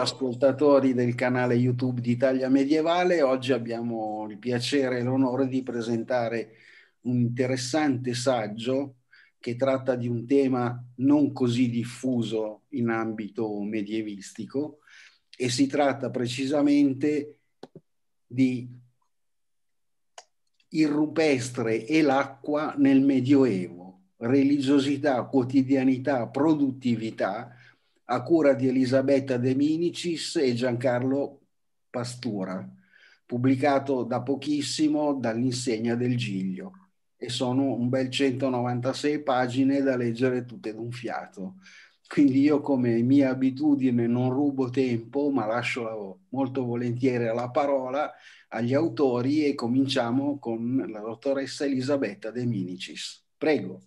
ascoltatori del canale YouTube di Italia Medievale. Oggi abbiamo il piacere e l'onore di presentare un interessante saggio che tratta di un tema non così diffuso in ambito medievistico e si tratta precisamente di il rupestre e l'acqua nel Medioevo, religiosità, quotidianità, produttività a cura di Elisabetta De Minicis e Giancarlo Pastura, pubblicato da pochissimo dall'insegna del Giglio e sono un bel 196 pagine da leggere tutte d'un fiato. Quindi io come mia abitudine non rubo tempo, ma lascio molto volentieri la parola agli autori e cominciamo con la dottoressa Elisabetta De Minicis. Prego.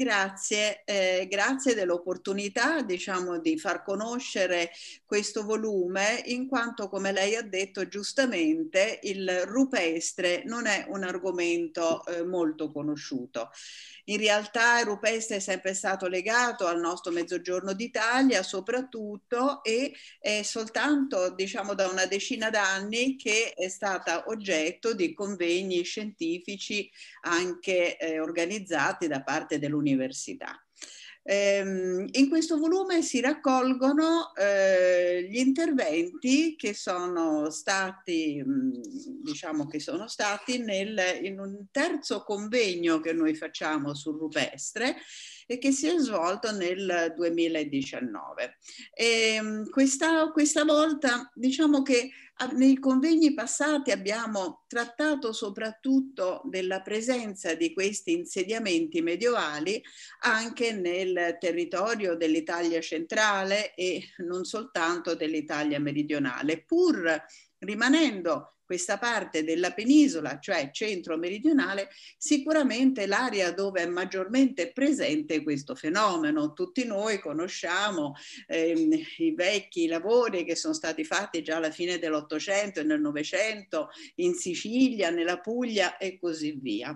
Grazie, eh, grazie dell'opportunità diciamo, di far conoscere questo volume in quanto come lei ha detto giustamente il rupestre non è un argomento eh, molto conosciuto. In realtà il rupestre è sempre stato legato al nostro mezzogiorno d'Italia soprattutto e è soltanto diciamo, da una decina d'anni che è stata oggetto di convegni scientifici anche eh, organizzati da parte dell'Università università. Ehm, in questo volume si raccolgono eh, gli interventi che sono stati, mm, diciamo che sono stati nel, in un terzo convegno che noi facciamo sul rupestre e che si è svolto nel 2019. E ehm, questa, questa volta diciamo che ah, nei convegni passati abbiamo trattato soprattutto della presenza di questi insediamenti medievali anche nel territorio dell'Italia centrale e non soltanto dell'Italia meridionale, pur rimanendo questa parte della penisola, cioè centro-meridionale, sicuramente l'area dove è maggiormente presente questo fenomeno. Tutti noi conosciamo ehm, i vecchi lavori che sono stati fatti già alla fine dell'Ottocento e nel Novecento in Sicilia, nella Puglia e così via.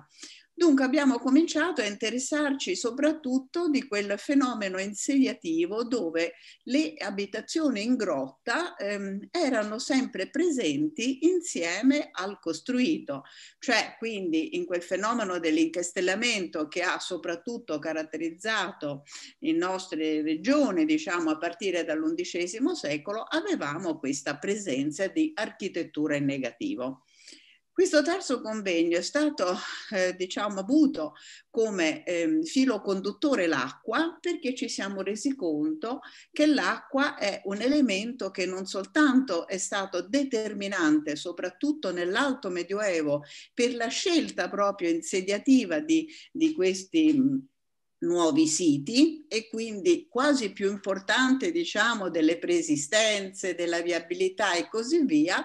Dunque abbiamo cominciato a interessarci soprattutto di quel fenomeno insediativo dove le abitazioni in grotta ehm, erano sempre presenti insieme al costruito, cioè quindi in quel fenomeno dell'incastellamento che ha soprattutto caratterizzato le nostre regioni, diciamo a partire dall'undicesimo secolo, avevamo questa presenza di architettura in negativo. Questo terzo convegno è stato, eh, diciamo, avuto come eh, filo conduttore l'acqua perché ci siamo resi conto che l'acqua è un elemento che non soltanto è stato determinante, soprattutto nell'alto medioevo, per la scelta proprio insediativa di, di questi mm, nuovi siti e quindi quasi più importante diciamo delle preesistenze, della viabilità e così via,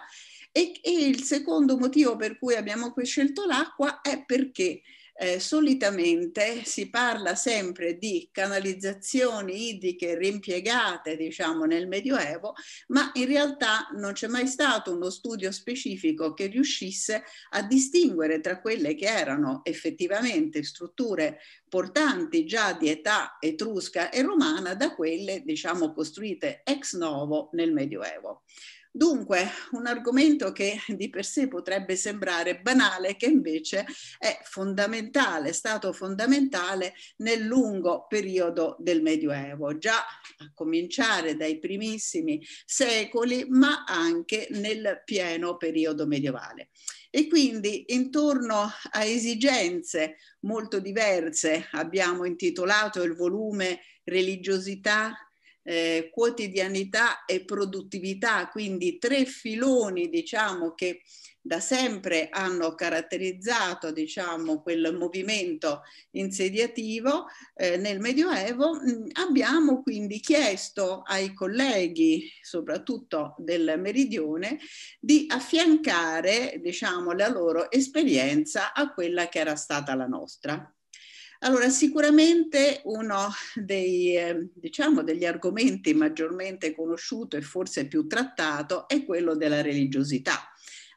e, e il secondo motivo per cui abbiamo scelto l'acqua è perché eh, solitamente si parla sempre di canalizzazioni idriche rimpiegate, diciamo, nel Medioevo, ma in realtà non c'è mai stato uno studio specifico che riuscisse a distinguere tra quelle che erano effettivamente strutture portanti già di età etrusca e romana da quelle, diciamo, costruite ex novo nel Medioevo. Dunque, un argomento che di per sé potrebbe sembrare banale, che invece è fondamentale, è stato fondamentale nel lungo periodo del Medioevo, già a cominciare dai primissimi secoli, ma anche nel pieno periodo medievale. E quindi intorno a esigenze molto diverse abbiamo intitolato il volume Religiosità eh, quotidianità e produttività, quindi tre filoni diciamo che da sempre hanno caratterizzato diciamo, quel movimento insediativo eh, nel Medioevo, mm, abbiamo quindi chiesto ai colleghi, soprattutto del Meridione, di affiancare diciamo, la loro esperienza a quella che era stata la nostra. Allora, sicuramente uno dei, ehm, diciamo, degli argomenti maggiormente conosciuto e forse più trattato è quello della religiosità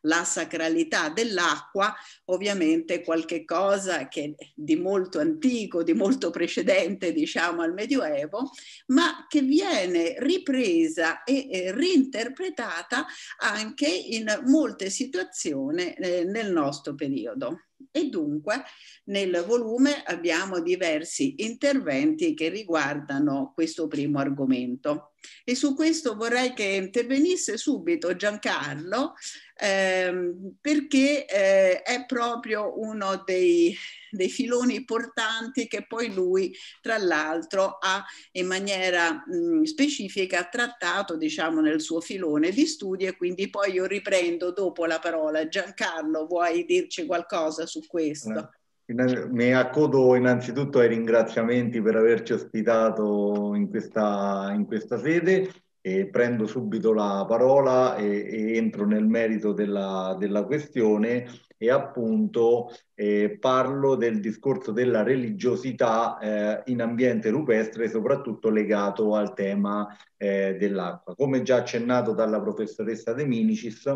la sacralità dell'acqua, ovviamente qualche cosa che è di molto antico, di molto precedente, diciamo, al Medioevo, ma che viene ripresa e eh, reinterpretata anche in molte situazioni eh, nel nostro periodo. E dunque nel volume abbiamo diversi interventi che riguardano questo primo argomento. E su questo vorrei che intervenisse subito Giancarlo, ehm, perché eh, è proprio uno dei, dei filoni importanti che poi lui, tra l'altro, ha in maniera mh, mm, specifica trattato, diciamo, nel suo filone di studi e quindi poi io riprendo dopo la parola. Giancarlo, vuoi dirci qualcosa su questo? No. Mi accodo innanzitutto ai ringraziamenti per averci ospitato in questa, in questa sede e prendo subito la parola e, e entro nel merito della, della questione e appunto eh, parlo del discorso della religiosità eh, in ambiente rupestre soprattutto legato al tema eh, dell'acqua. Come già accennato dalla professoressa De Minicis,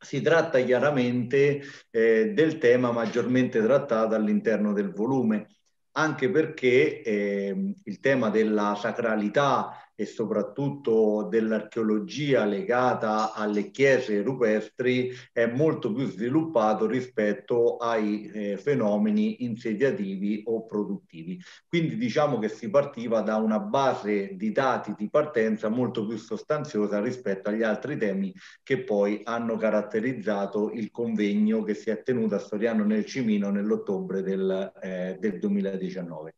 si tratta chiaramente eh, del tema maggiormente trattato all'interno del volume, anche perché eh, il tema della sacralità e soprattutto dell'archeologia legata alle chiese rupestri è molto più sviluppato rispetto ai eh, fenomeni insediativi o produttivi. Quindi diciamo che si partiva da una base di dati di partenza molto più sostanziosa rispetto agli altri temi che poi hanno caratterizzato il convegno che si è tenuto a Soriano nel Cimino nell'ottobre del, eh, del 2019.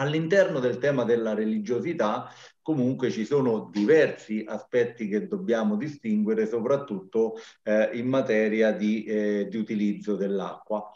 All'interno del tema della religiosità comunque ci sono diversi aspetti che dobbiamo distinguere, soprattutto eh, in materia di, eh, di utilizzo dell'acqua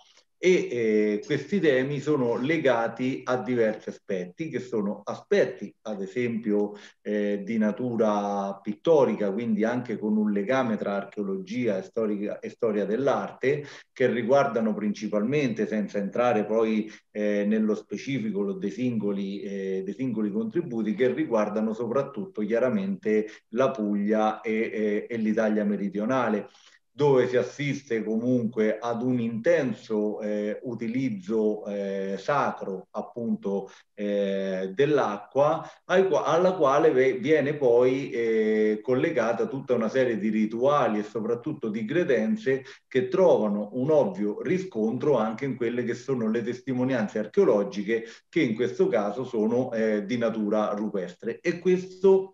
e eh, questi temi sono legati a diversi aspetti che sono aspetti ad esempio eh, di natura pittorica quindi anche con un legame tra archeologia e, storica, e storia dell'arte che riguardano principalmente senza entrare poi eh, nello specifico dei singoli, eh, dei singoli contributi che riguardano soprattutto chiaramente la Puglia e, e, eh, e l'Italia meridionale dove si assiste comunque ad un intenso eh, utilizzo eh, sacro appunto eh, dell'acqua alla quale viene poi eh, collegata tutta una serie di rituali e soprattutto di credenze che trovano un ovvio riscontro anche in quelle che sono le testimonianze archeologiche che in questo caso sono eh, di natura rupestre e questo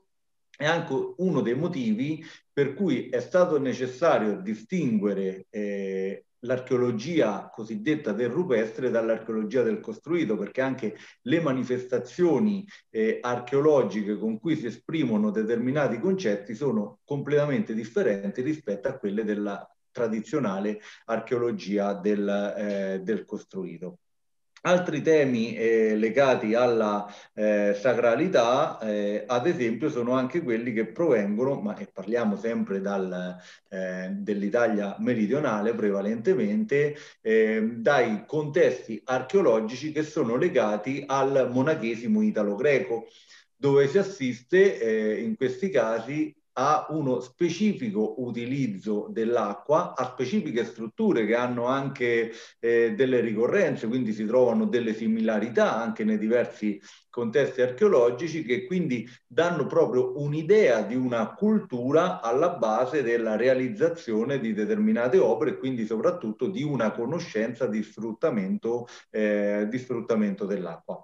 è anche uno dei motivi per cui è stato necessario distinguere eh, l'archeologia cosiddetta del rupestre dall'archeologia del costruito, perché anche le manifestazioni eh, archeologiche con cui si esprimono determinati concetti sono completamente differenti rispetto a quelle della tradizionale archeologia del, eh, del costruito. Altri temi eh, legati alla eh, sacralità, eh, ad esempio, sono anche quelli che provengono, ma e parliamo sempre dal, eh, dell'Italia meridionale prevalentemente, ehm, dai contesti archeologici che sono legati al monachesimo italo-greco, dove si assiste eh, in questi casi a uno specifico utilizzo dell'acqua, a specifiche strutture che hanno anche eh, delle ricorrenze, quindi si trovano delle similarità anche nei diversi contesti archeologici che quindi danno proprio un'idea di una cultura alla base della realizzazione di determinate opere e quindi soprattutto di una conoscenza di sfruttamento, eh, di sfruttamento dell'acqua.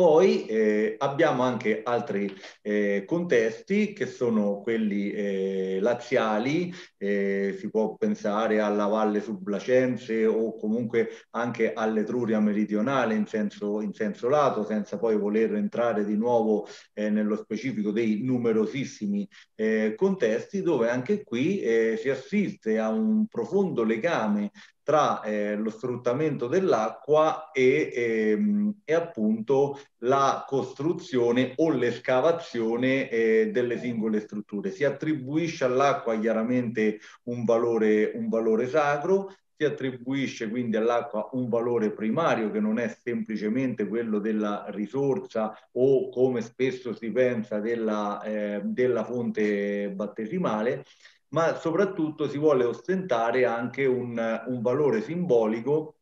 Poi eh, abbiamo anche altri eh, contesti che sono quelli eh, laziali, eh, si può pensare alla Valle Sublacense o comunque anche all'Etruria meridionale in senso, in senso, lato, senza poi voler entrare di nuovo eh, nello specifico dei numerosissimi eh, contesti, dove anche qui si assiste a un profondo legame tra eh, lo sfruttamento dell'acqua e, ehm, e, appunto la costruzione o l'escavazione eh, delle singole strutture. Si attribuisce all'acqua chiaramente un valore, un valore sacro, si attribuisce quindi all'acqua un valore primario che non è semplicemente quello della risorsa o come spesso si pensa della, eh, della fonte battesimale ma soprattutto si vuole ostentare anche un, un valore simbolico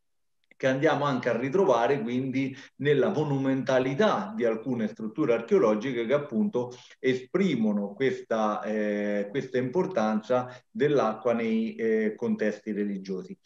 che andiamo anche a ritrovare quindi nella monumentalità di alcune strutture archeologiche che appunto esprimono questa, eh, questa importanza dell'acqua nei eh, contesti religiosi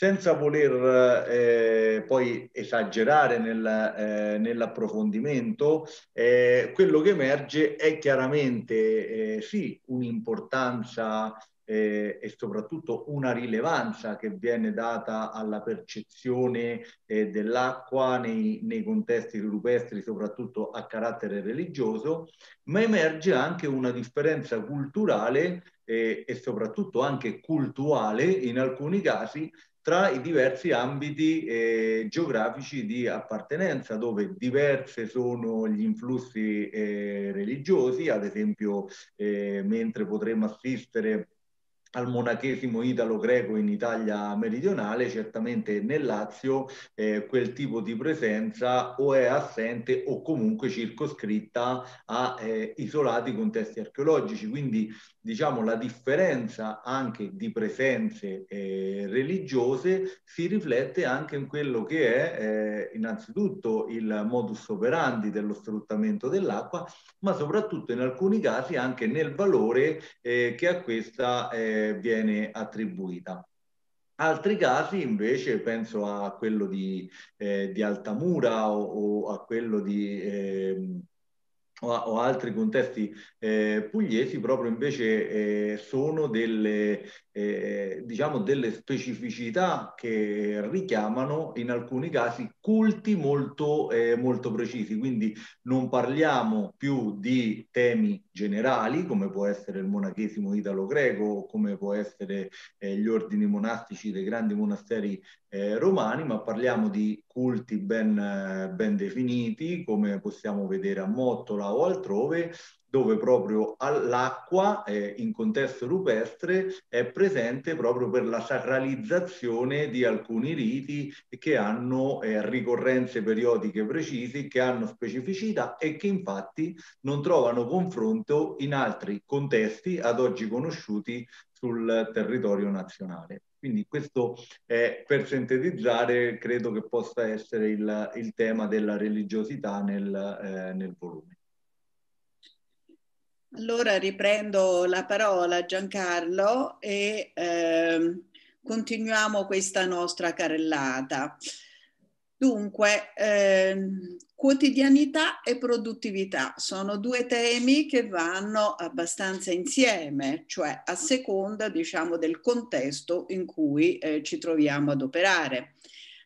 senza voler eh, poi esagerare nel, eh, nell'approfondimento, eh, quello che emerge è chiaramente eh, sì un'importanza eh, e soprattutto una rilevanza che viene data alla percezione eh, dell'acqua nei, nei contesti rupestri, soprattutto a carattere religioso, ma emerge anche una differenza culturale e, soprattutto anche cultuale in alcuni casi tra i diversi ambiti eh, geografici di appartenenza, dove diverse sono gli influssi eh, religiosi, ad esempio eh, mentre potremmo assistere al monachesimo italo-greco in Italia meridionale, certamente nel Lazio eh, quel tipo di presenza o è assente o comunque circoscritta a eh, isolati contesti archeologici. Quindi diciamo, la differenza anche di presenze eh, religiose si riflette anche in quello che è eh, innanzitutto il modus operandi dello sfruttamento dell'acqua, ma soprattutto in alcuni casi anche nel valore eh, che a questa eh, viene attribuita. Altri casi invece penso a quello di, eh, di Altamura o, o, a quello di ehm, o, o altri contesti eh, pugliesi proprio invece eh, sono delle, eh, diciamo delle specificità che richiamano in alcuni casi culti molto, eh, molto precisi, quindi non parliamo più di temi generali come può essere il monachesimo italo-greco come può essere eh, gli ordini monastici dei grandi monasteri eh, romani, ma parliamo di culti ben, eh, ben definiti come possiamo vedere a Mottola o altrove dove proprio l'acqua eh, in contesto rupestre è presente proprio per la sacralizzazione di alcuni riti che hanno eh, ricorrenze periodiche precise, che hanno specificità e che infatti non trovano confronto in altri contesti ad oggi conosciuti sul territorio nazionale. Quindi questo è, per sintetizzare credo che possa essere il, il tema della religiosità nel, eh, nel volume. Allora riprendo la parola Giancarlo e eh, continuiamo questa nostra carrellata. Dunque, eh, quotidianità e produttività sono due temi che vanno abbastanza insieme, cioè a seconda diciamo, del contesto in cui eh, ci troviamo ad operare.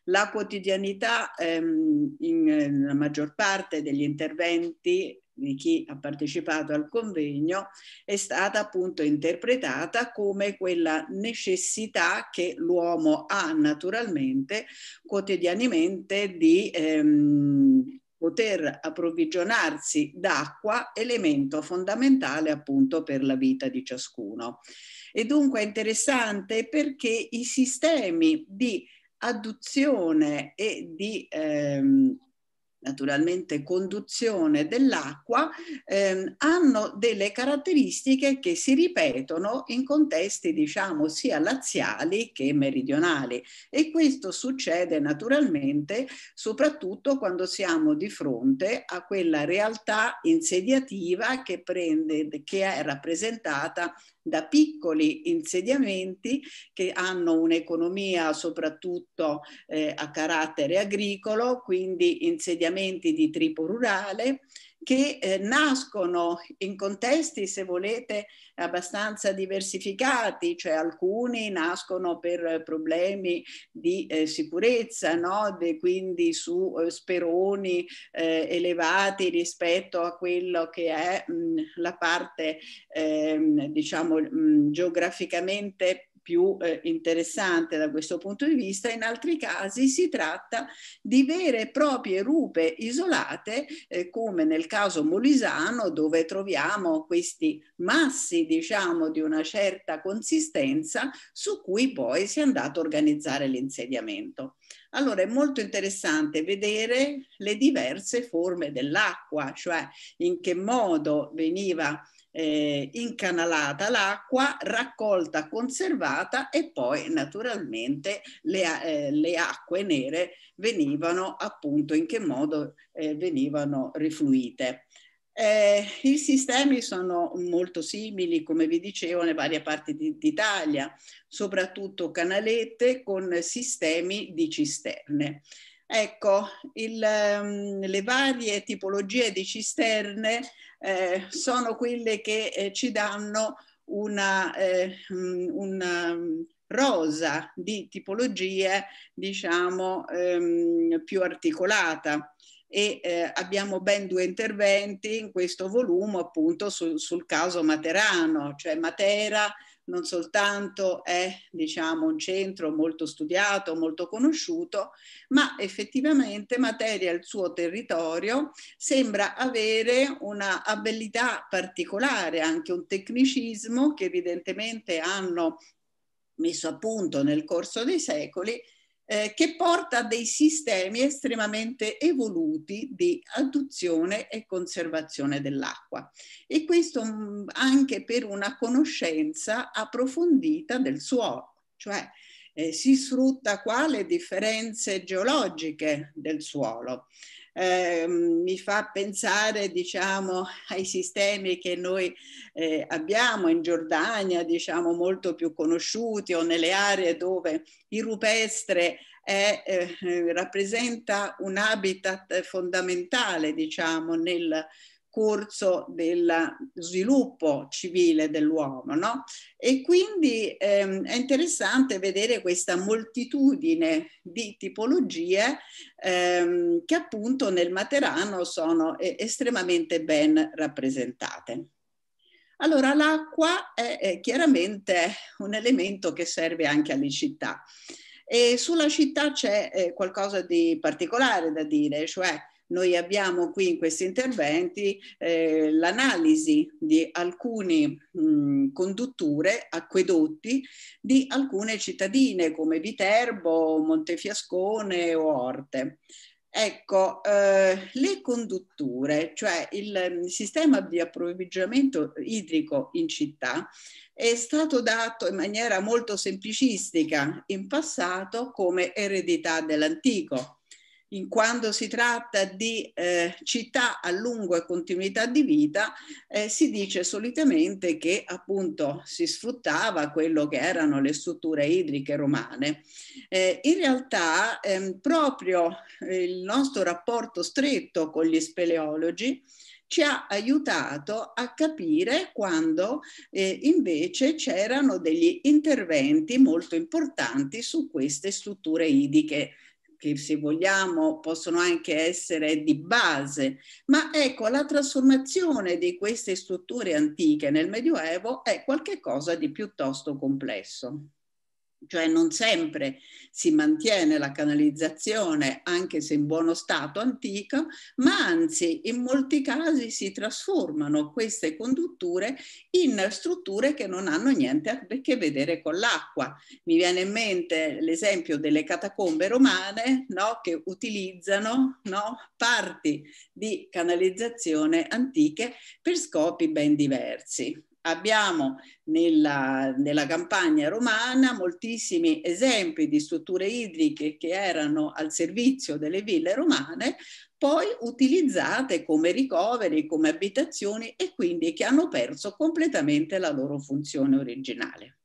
La quotidianità ehm, in, nella maggior parte degli interventi di chi ha partecipato al convegno è stata appunto interpretata come quella necessità che l'uomo ha naturalmente quotidianamente di ehm, poter approvvigionarsi d'acqua, elemento fondamentale appunto per la vita di ciascuno. E dunque è interessante perché i sistemi di adduzione e di ehm, naturalmente conduzione dell'acqua, ehm, hanno delle caratteristiche che si ripetono in contesti diciamo sia laziali che meridionali e questo succede naturalmente soprattutto quando siamo di fronte a quella realtà insediativa che, prende, che è rappresentata da piccoli insediamenti che hanno un'economia soprattutto eh, a carattere agricolo, quindi insediamenti di tipo rurale, che eh, nascono in contesti, se volete, abbastanza diversificati, cioè alcuni nascono per problemi di eh, sicurezza, no? De, quindi su eh, speroni eh, elevati rispetto a quello che è mh, mm, la parte, ehm, diciamo, mh, mm, geograficamente più eh, interessante da questo punto di vista, in altri casi si tratta di vere e proprie rupe isolate, eh, come nel caso molisano, dove troviamo questi massi, diciamo, di una certa consistenza su cui poi si è andato a organizzare l'insediamento. Allora è molto interessante vedere le diverse forme dell'acqua, cioè in che modo veniva eh, incanalata l'acqua, raccolta, conservata e poi naturalmente le, eh, le, acque nere venivano appunto in che modo eh, venivano rifluite. Eh, I sistemi sono molto simili, come vi dicevo, nelle varie parti d'Italia, soprattutto canalette con sistemi di cisterne. Ecco, il, ehm, le varie tipologie di cisterne eh, sono quelle che eh, ci danno una, eh, mm, una, mm, rosa di tipologie, diciamo, ehm, più articolata. E eh, abbiamo ben due interventi in questo volume appunto su, sul caso materano, cioè Matera non soltanto è diciamo, un centro molto studiato, molto conosciuto, ma effettivamente materia il suo territorio sembra avere una abilità particolare, anche un tecnicismo che evidentemente hanno messo a punto nel corso dei secoli eh, che porta a dei sistemi estremamente evoluti di adduzione e conservazione dell'acqua. E questo mh, mm, anche per una conoscenza approfondita del suolo, cioè eh, si sfrutta quale differenze geologiche del suolo eh, mi fa pensare diciamo, ai sistemi che noi eh, abbiamo in Giordania, diciamo, molto più conosciuti o nelle aree dove il rupestre è, eh, eh rappresenta un habitat fondamentale diciamo, nel, corso del sviluppo civile dell'uomo. No? E quindi ehm, è interessante vedere questa moltitudine di tipologie ehm, che appunto nel Materano sono eh, estremamente ben rappresentate. Allora l'acqua è, è chiaramente un elemento che serve anche alle città. E sulla città c'è eh, qualcosa di particolare da dire, cioè noi abbiamo qui in questi interventi eh, l'analisi di alcune mm, condutture, acquedotti di alcune cittadine come Viterbo, Montefiascone o Orte. Ecco, eh, le condutture, cioè il mm, sistema di approvvigionamento idrico in città, è stato dato in maniera molto semplicistica in passato come eredità dell'antico in quando si tratta di eh, città a lungo e continuità di vita, eh, si dice solitamente che appunto si sfruttava quello che erano le strutture idriche romane. Eh, in realtà ehm, proprio eh, il nostro rapporto stretto con gli speleologi ci ha aiutato a capire quando eh, invece c'erano degli interventi molto importanti su queste strutture idriche che se vogliamo possono anche essere di base, ma ecco la trasformazione di queste strutture antiche nel Medioevo è qualcosa di piuttosto complesso cioè non sempre si mantiene la canalizzazione anche se in buono stato antico, ma anzi in molti casi si trasformano queste condutture in strutture che non hanno niente a che vedere con l'acqua. Mi viene in mente l'esempio delle catacombe romane no, che utilizzano no, parti di canalizzazione antiche per scopi ben diversi. Abbiamo nella, nella, campagna romana moltissimi esempi di strutture idriche che erano al servizio delle ville romane, poi utilizzate come ricoveri, come abitazioni e quindi che hanno perso completamente la loro funzione originale.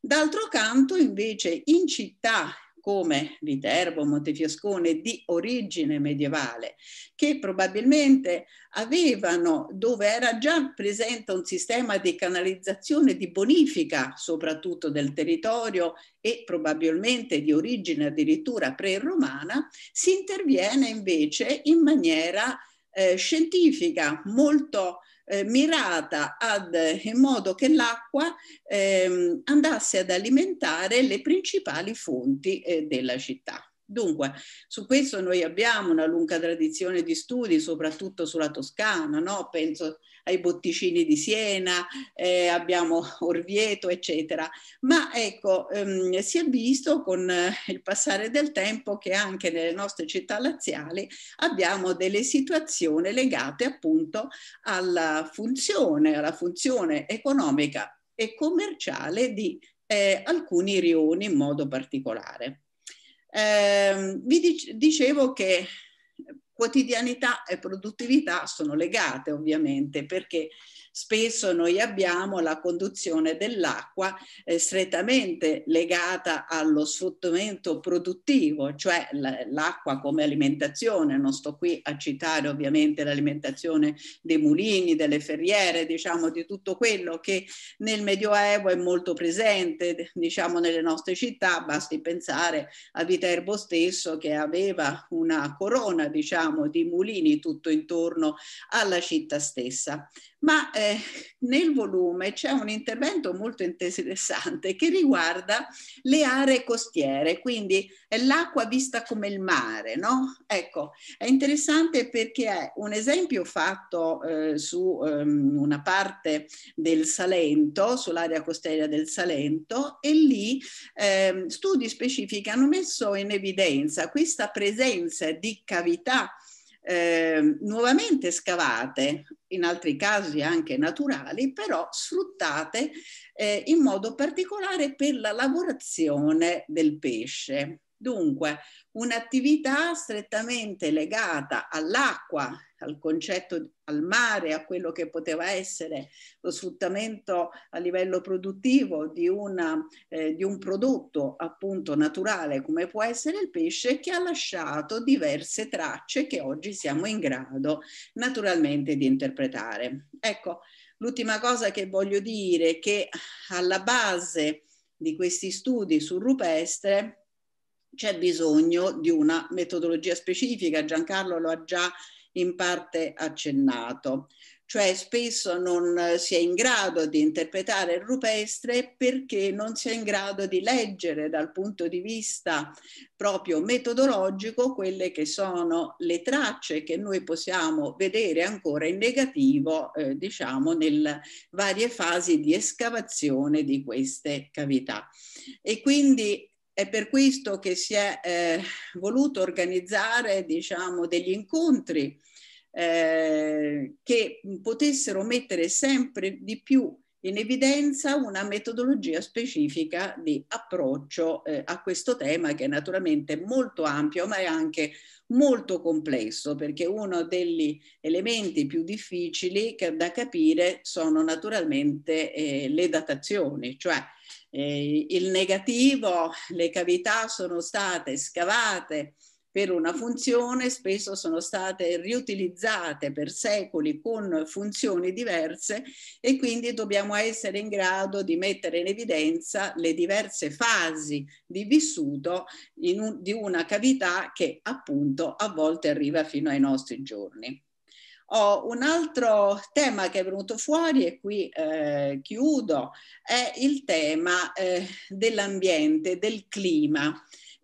D'altro canto, invece, in città come Viterbo, Montefiascone, di origine medievale, che probabilmente avevano, dove era già presente un sistema di canalizzazione, di bonifica soprattutto del territorio e probabilmente di origine addirittura pre-romana, si interviene invece in maniera eh, scientifica, molto eh, mirata ad, in modo che l'acqua ehm, andasse ad alimentare le principali fonti eh, della città. Dunque, su questo noi abbiamo una lunga tradizione di studi, soprattutto sulla Toscana, no? penso ai botticini di Siena, eh, abbiamo Orvieto, eccetera. Ma ecco, ehm, si è visto con eh, il passare del tempo che anche nelle nostre città laziali abbiamo delle situazioni legate appunto alla funzione, alla funzione economica e commerciale di eh, alcuni rioni in modo particolare. Eh, vi dicevo che quotidianità e produttività sono legate ovviamente perché spesso noi abbiamo la conduzione dell'acqua eh, strettamente legata allo sfruttamento produttivo, cioè l'acqua come alimentazione, non sto qui a citare ovviamente l'alimentazione dei mulini, delle ferriere, diciamo di tutto quello che nel Medioevo è molto presente, diciamo nelle nostre città, basti pensare a Viterbo stesso che aveva una corona diciamo di mulini tutto intorno alla città stessa ma eh, nel volume c'è un intervento molto interessante che riguarda le aree costiere, quindi è l'acqua vista come il mare, no? Ecco, è interessante perché è un esempio fatto eh, su um, una parte del Salento, sull'area costiera del Salento, e lì eh, studi specifici hanno messo in evidenza questa presenza di cavità eh, nuovamente scavate, in altri casi anche naturali, però sfruttate eh, in modo particolare per la lavorazione del pesce. Dunque, un'attività strettamente legata all'acqua, al concetto al mare, a quello che poteva essere lo sfruttamento a livello produttivo di, una, eh, di un prodotto appunto naturale come può essere il pesce che ha lasciato diverse tracce che oggi siamo in grado naturalmente di interpretare. Ecco, l'ultima cosa che voglio dire è che alla base di questi studi sul rupestre c'è bisogno di una metodologia specifica, Giancarlo lo ha già in parte accennato, cioè spesso non si è in grado di interpretare il rupestre perché non si è in grado di leggere dal punto di vista proprio metodologico quelle che sono le tracce che noi possiamo vedere ancora in negativo, eh, diciamo, nelle varie fasi di escavazione di queste cavità. E quindi è per questo che si è eh, voluto organizzare diciamo, degli incontri eh, che potessero mettere sempre di più in evidenza una metodologia specifica di approccio eh, a questo tema che è naturalmente molto ampio ma è anche molto complesso perché uno degli elementi più difficili da capire sono naturalmente eh, le datazioni, cioè eh, il negativo, le cavità sono state scavate per una funzione, spesso sono state riutilizzate per secoli con funzioni diverse e quindi dobbiamo essere in grado di mettere in evidenza le diverse fasi di vissuto un, di una cavità che appunto a volte arriva fino ai nostri giorni. Oh, un altro tema che è venuto fuori, e qui eh, chiudo, è il tema eh, dell'ambiente, del clima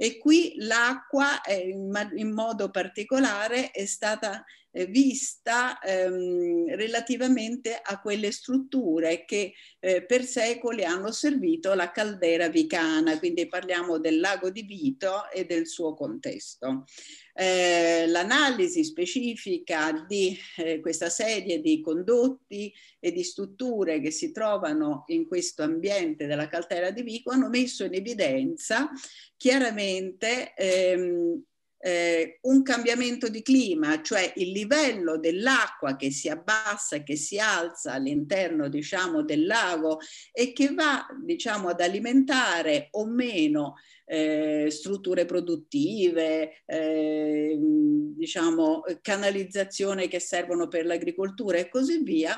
e qui l'acqua in, modo particolare è stata eh, vista ehm, relativamente a quelle strutture che eh, per secoli hanno servito la caldera vicana, quindi parliamo del lago di Vito e del suo contesto. Eh, l'analisi specifica di eh, questa serie di condotti e di strutture che si trovano in questo ambiente della caldera di Vico hanno messo in evidenza chiaramente ehm, eh, un cambiamento di clima, cioè il livello dell'acqua che si abbassa e che si alza all'interno diciamo, del lago e che va diciamo, ad alimentare o meno eh, strutture produttive, eh, diciamo, canalizzazione che servono per l'agricoltura e così via.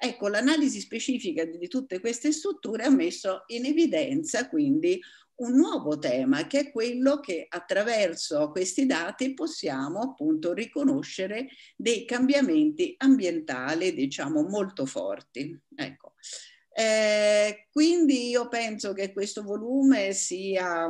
Ecco, l'analisi specifica di tutte queste strutture ha messo in evidenza quindi un nuovo tema che è quello che attraverso questi dati possiamo appunto riconoscere dei cambiamenti ambientali diciamo molto forti. Ecco. Eh, quindi io penso che questo volume sia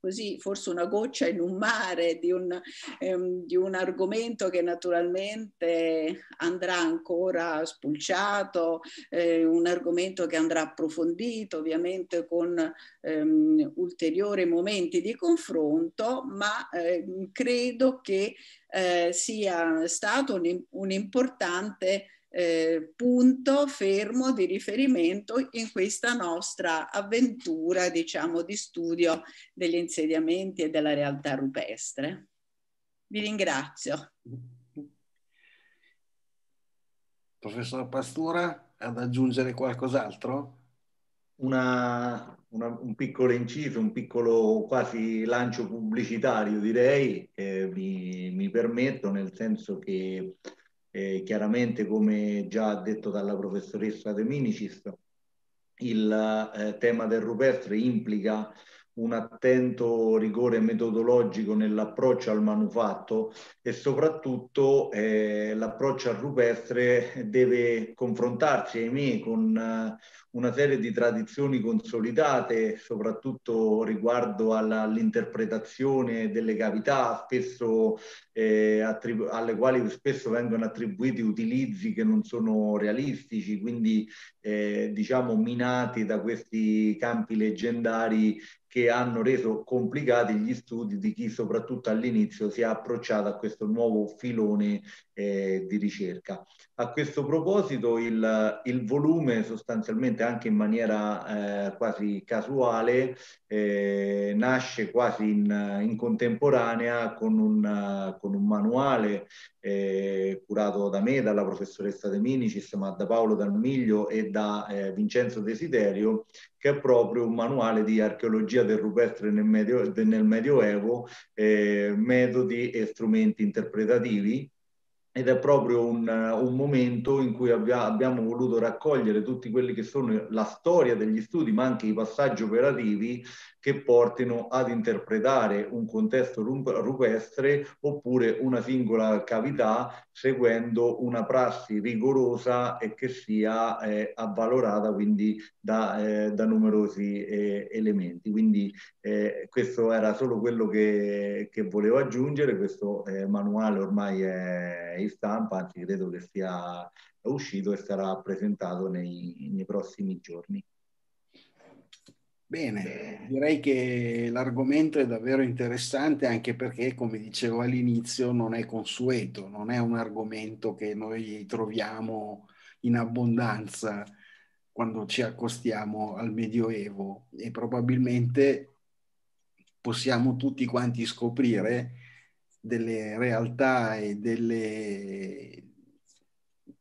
così forse una goccia in un mare di un, ehm, di un argomento che naturalmente andrà ancora spulciato, eh, un argomento che andrà approfondito ovviamente con ehm, ulteriori momenti di confronto, ma ehm, credo che eh, sia stato un, un importante eh, punto fermo di riferimento in questa nostra avventura, diciamo, di studio degli insediamenti e della realtà rupestre. Vi ringrazio. Professor Pastura, ad aggiungere qualcos'altro? Una, una, un piccolo inciso, un piccolo quasi lancio pubblicitario direi, eh, mi, mi permetto, nel senso che eh, chiaramente, come già detto dalla professoressa De Minicis, il eh, tema del rupestre implica un attento rigore metodologico nell'approccio al manufatto e soprattutto eh, l'approccio al rupestre deve confrontarsi, ahimè, con eh, una serie di tradizioni consolidate, soprattutto riguardo all'interpretazione delle cavità, spesso, eh, alle quali spesso vengono attribuiti utilizzi che non sono realistici, quindi eh, diciamo minati da questi campi leggendari che hanno reso complicati gli studi di chi soprattutto all'inizio si è approcciato a questo nuovo filone eh, di ricerca. A questo proposito il, il volume sostanzialmente anche in maniera eh, quasi casuale eh, nasce quasi in, in contemporanea con un, con un manuale eh, curato da me, dalla professoressa De Minicis, ma da Paolo Dalmiglio e da eh, Vincenzo Desiderio, che è proprio un manuale di archeologia tipologia del rupestre nel, medio, nel Medioevo, eh, metodi e strumenti interpretativi ed è proprio un, un momento in cui abbia, abbiamo voluto raccogliere tutti quelli che sono la storia degli studi, ma anche i passaggi operativi che portino ad interpretare un contesto rupestre oppure una singola cavità seguendo una prassi rigorosa e che sia eh, avvalorata quindi da, eh, da numerosi eh, elementi. Quindi eh, questo era solo quello che, che volevo aggiungere, questo eh, manuale ormai è in stampa, anzi credo che sia uscito e sarà presentato nei, nei prossimi giorni. Bene, direi che l'argomento è davvero interessante anche perché, come dicevo all'inizio, non è consueto, non è un argomento che noi troviamo in abbondanza quando ci accostiamo al Medioevo e probabilmente possiamo tutti quanti scoprire delle realtà e, delle,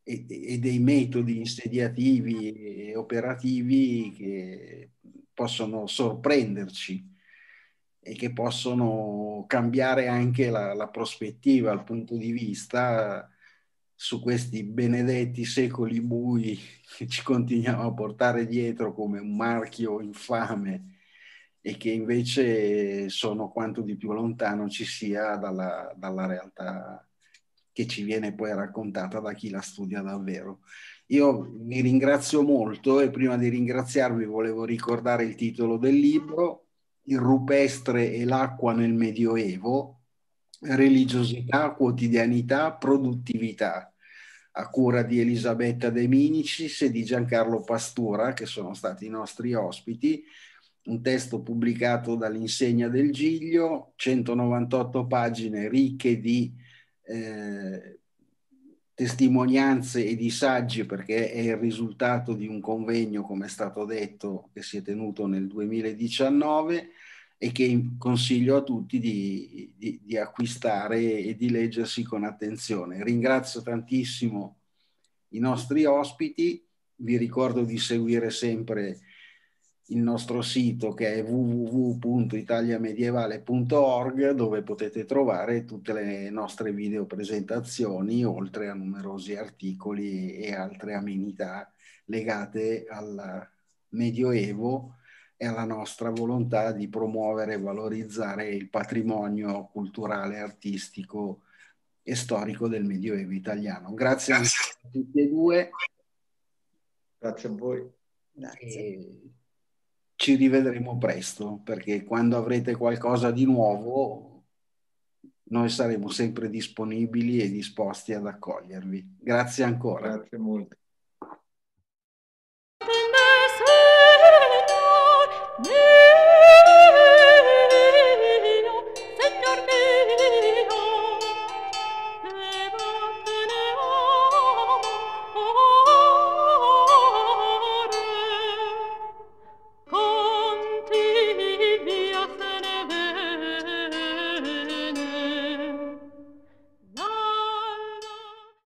e, e dei metodi insediativi e operativi che possono sorprenderci e che possono cambiare anche la, la prospettiva, il punto di vista su questi benedetti secoli bui che ci continuiamo a portare dietro come un marchio infame e che invece sono quanto di più lontano ci sia dalla, dalla realtà che ci viene poi raccontata da chi la studia davvero. Io vi ringrazio molto e prima di ringraziarvi volevo ricordare il titolo del libro, Il rupestre e l'acqua nel Medioevo, religiosità, quotidianità, produttività, a cura di Elisabetta De Minicis e di Giancarlo Pastura, che sono stati i nostri ospiti, un testo pubblicato dall'insegna del Giglio, 198 pagine ricche di... Eh, testimonianze e di saggi perché è il risultato di un convegno, come è stato detto, che si è tenuto nel 2019 e che consiglio a tutti di, di, di acquistare e di leggersi con attenzione. Ringrazio tantissimo i nostri ospiti, vi ricordo di seguire sempre il nostro sito che è www.italiamedievale.org dove potete trovare tutte le nostre video presentazioni oltre a numerosi articoli e altre amenità legate al Medioevo e alla nostra volontà di promuovere e valorizzare il patrimonio culturale, artistico e storico del Medioevo italiano. Grazie, Grazie. a tutti e due. Grazie a voi. Grazie. E ci rivedremo presto, perché quando avrete qualcosa di nuovo, noi saremo sempre disponibili e disposti ad accogliervi. Grazie ancora. Grazie molto. Yeah.